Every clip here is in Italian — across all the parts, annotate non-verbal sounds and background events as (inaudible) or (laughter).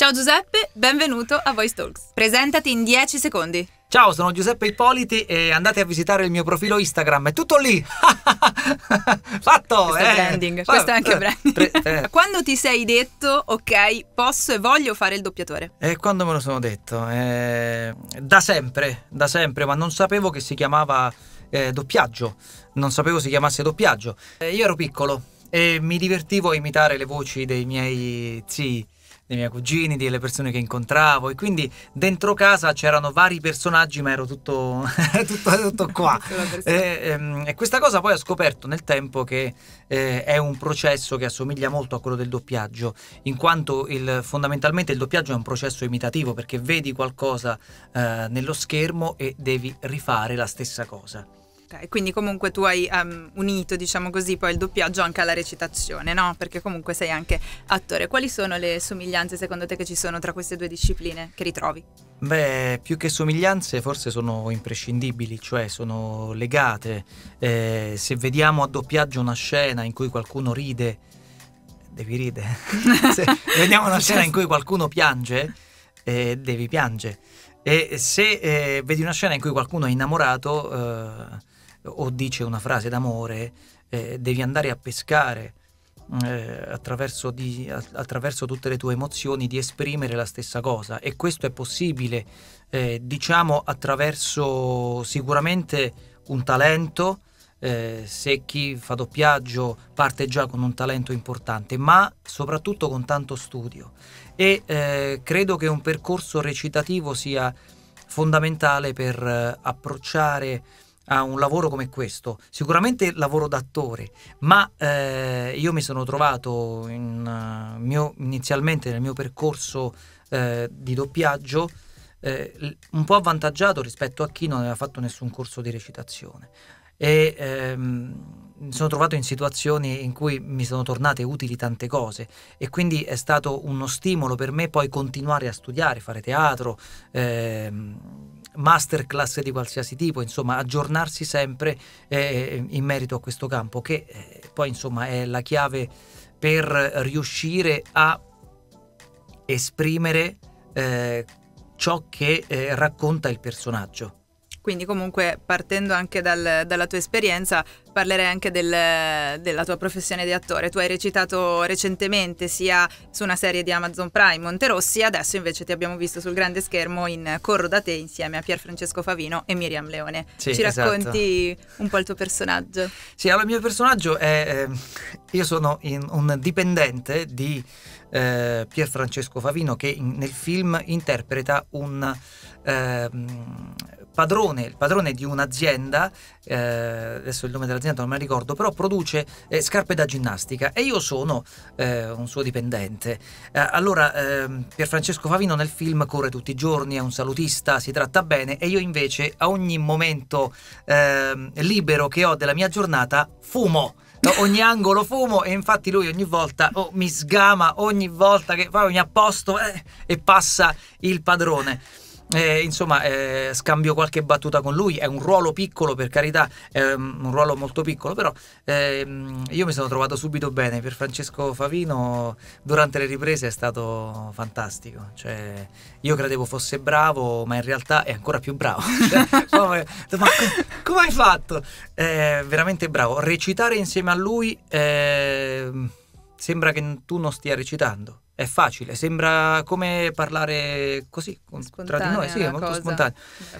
Ciao Giuseppe, benvenuto a Voice Talks. Presentati in 10 secondi. Ciao, sono Giuseppe Ippoliti e andate a visitare il mio profilo Instagram, è tutto lì! (laughs) Fatto! Questo eh. è branding, questo è anche eh, branding. Pre- eh. (laughs) Quando ti sei detto, ok, posso e voglio fare il doppiatore? E eh, quando me lo sono detto? Eh, da sempre, da sempre, ma non sapevo che si chiamava eh, doppiaggio, non sapevo si chiamasse doppiaggio. io ero piccolo e mi divertivo a imitare le voci dei miei zii dei miei cugini, delle persone che incontravo e quindi dentro casa c'erano vari personaggi ma ero tutto, (laughs) tutto, tutto qua. (laughs) e, ehm, e, questa cosa poi ho scoperto nel tempo che eh, è un processo che assomiglia molto a quello del doppiaggio, in quanto il, fondamentalmente il doppiaggio è un processo imitativo perché vedi qualcosa eh, nello schermo e devi rifare la stessa cosa. Ok, quindi comunque tu hai um, unito, diciamo così, poi il doppiaggio anche alla recitazione, no? Perché comunque sei anche attore. Quali sono le somiglianze secondo te che ci sono tra queste due discipline che ritrovi? Beh, più che somiglianze forse sono imprescindibili, cioè sono legate. Eh, se vediamo a doppiaggio una scena in cui qualcuno ride, devi ridere. (laughs) se vediamo una scena in cui qualcuno piange, eh, devi piangere. E se eh, vedi una scena in cui qualcuno è innamorato, eh, o dice una frase d'amore, eh, devi andare a pescare eh, attraverso, di, attraverso, tutte le tue emozioni di esprimere la stessa cosa e questo è possibile, eh, diciamo, attraverso sicuramente un talento, eh, se chi fa doppiaggio parte già con un talento importante, ma soprattutto con tanto studio. E eh, credo che un percorso recitativo sia fondamentale per eh, approcciare a un lavoro come questo, sicuramente lavoro d'attore, ma eh, io mi sono trovato in, uh, mio, inizialmente nel mio percorso eh, di doppiaggio eh, un po' avvantaggiato rispetto a chi non aveva fatto nessun corso di recitazione e ehm, mi sono trovato in situazioni in cui mi sono tornate utili tante cose e quindi è stato uno stimolo per me poi continuare a studiare, fare teatro. Ehm, masterclass di qualsiasi tipo, insomma aggiornarsi sempre eh, in merito a questo campo che eh, poi insomma è la chiave per riuscire a esprimere eh, ciò che eh, racconta il personaggio. Quindi comunque partendo anche dal, dalla tua esperienza parlerei anche del, della tua professione di attore. Tu hai recitato recentemente sia su una serie di Amazon Prime, Monterossi, adesso invece ti abbiamo visto sul grande schermo in Corro da te insieme a Pier Francesco Favino e Miriam Leone. Sì, Ci esatto. racconti esatto. un po' il tuo personaggio? Sì, allora il mio personaggio è... Eh, io sono in, un dipendente di eh, Francesco Favino che in, nel film interpreta un... Eh, padrone, il padrone di un'azienda, eh, adesso il nome dell'azienda non me lo ricordo, però produce eh, scarpe da ginnastica e io sono eh, un suo dipendente. Eh, allora, ehm, Pier Francesco Favino nel film corre tutti i giorni, è un salutista, si tratta bene e io invece a ogni momento ehm, libero che ho della mia giornata fumo. No, ogni angolo fumo e infatti lui ogni volta oh, mi sgama ogni volta che fa ogni apposto eh, e passa il padrone eh, insomma eh, scambio qualche battuta con lui, è un ruolo piccolo per carità, è ehm, un ruolo molto piccolo, però ehm, io mi sono trovato subito bene, per Francesco Favino durante le riprese è stato fantastico, cioè, io credevo fosse bravo, ma in realtà è ancora più bravo, (laughs) cioè, ma, ma come hai fatto? È veramente bravo, recitare insieme a lui ehm, sembra che tu non stia recitando è facile, sembra come parlare così con, tra di noi, sì, è molto cosa. spontaneo.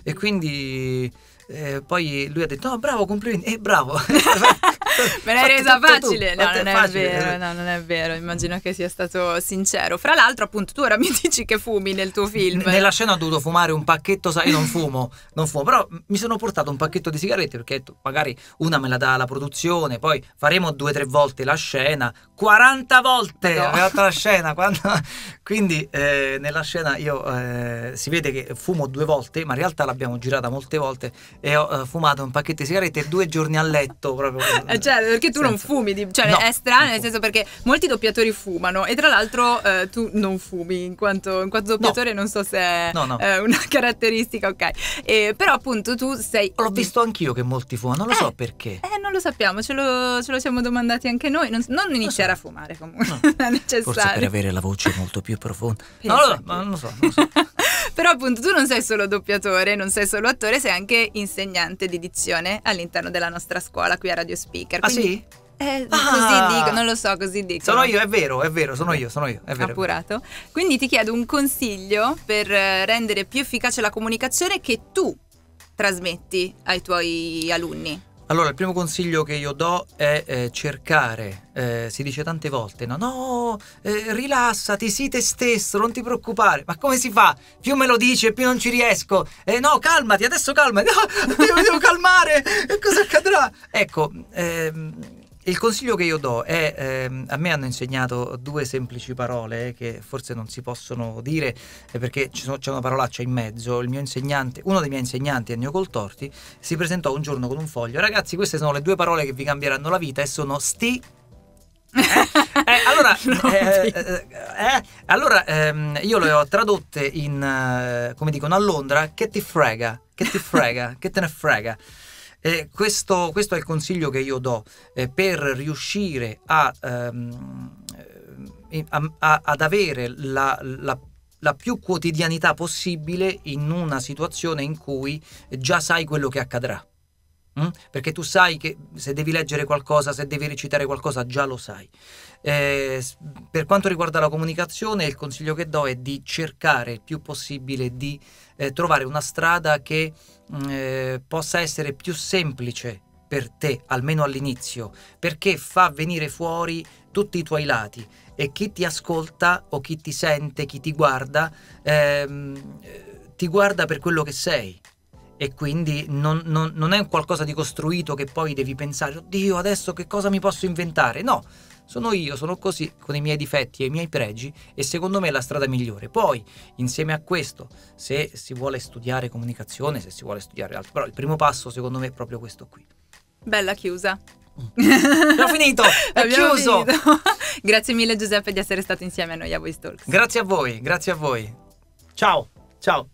E quindi eh, poi lui ha detto, no, bravo, complimenti, e eh, bravo. (laughs) (laughs) (laughs) Me l'hai resa facile. No, non è facile. vero, no, non è vero. Immagino che sia stato sincero. Fra l'altro, appunto, tu ora mi (laughs) dici che fumi nel tuo film. nella scena ho dovuto fumare un pacchetto, sai, io non fumo, non fumo, però mi sono portato un pacchetto di sigarette perché magari una me la dà la produzione, poi faremo due o tre volte la scena, 40 volte no. la scena, 40... (laughs) quindi eh, nella scena io eh, si vede che fumo due volte, ma in realtà l'abbiamo girata molte volte e ho eh, fumato un pacchetto di sigarette due giorni a letto proprio. Eh, certo, perché tu Senza. non fumi, di... cioè no, è strano nel senso perché molti doppiatori fumano e tra l'altro eh, tu non fumi in quanto, in quanto doppiatore no. non so se è no, eh, una (laughs) caratteristica, ok. E, eh, però appunto tu sei... L'ho visto anch'io che molti fumano, non lo eh, so perché. Eh, non lo sappiamo, ce lo, ce lo siamo domandati anche noi, non, non iniziare so. a fumare comunque, non (laughs) è necessario. Forse per avere la voce molto più profonda. no, (laughs) no, non lo so, non lo so. Però appunto tu non sei solo doppiatore, non sei solo attore, sei anche insegnante di dizione all'interno della nostra scuola qui a Radio Speaker. Ah, Quindi, ah sì? Eh, ah, così dico, non lo so, così dico. Sono io, è vero, è vero, sono io, sono io, è vero. Appurato. Quindi ti chiedo un consiglio per eh, rendere più efficace la comunicazione che tu trasmetti ai tuoi alunni. Allora, il primo consiglio che io do è eh, cercare, eh, si dice tante volte, no, no, eh, rilassati, sii te stesso, non ti preoccupare. Ma come si fa? Più me lo dice, più non ci riesco. Eh, no, calmati, adesso calmati, no, io mi devo calmare, e cosa accadrà? Ecco, eh, il consiglio che io do è, ehm, a me hanno insegnato due semplici parole che forse non si possono dire eh, perché c'è una parolaccia in mezzo. uno dei miei insegnanti, Ennio Coltorti, si presentò un giorno con un foglio. Ragazzi, queste sono le due parole che vi cambieranno la vita e sono sti eh, eh, allora, (laughs) eh, eh, eh, allora ehm, io le ho tradotte in, come dicono a Londra, che ti frega, che ti frega, che te ne frega. Eh, questo, questo, è il consiglio che io do eh, per riuscire a, ehm, eh, a, a, ad avere la, la la più quotidianità possibile in una situazione in cui già sai quello che accadrà. Mm? perché tu sai che se devi leggere qualcosa, se devi recitare qualcosa, già lo sai. Eh, per quanto riguarda la comunicazione, il consiglio che do è di cercare il più possibile di eh, trovare una strada che mm, eh, possa essere più semplice per te, almeno all'inizio, perché fa venire fuori tutti i tuoi lati e chi ti ascolta o chi ti sente, chi ti guarda, ehm, eh, ti guarda per quello che sei e quindi non, non, non è qualcosa di costruito che poi devi pensare, oddio adesso che cosa mi posso inventare, no, sono io, sono così con i miei difetti e i miei pregi e secondo me è la strada migliore. Poi, insieme a questo, se si vuole studiare comunicazione, se si vuole studiare altro, però il primo passo secondo me è proprio questo qui. Bella chiusa. Mm. Abbiamo finito, è (laughs) Abbiamo chiuso. Finito. (laughs) grazie mille Giuseppe di essere stato insieme a noi a Voice Talks. Grazie a voi, grazie a voi. Ciao, ciao.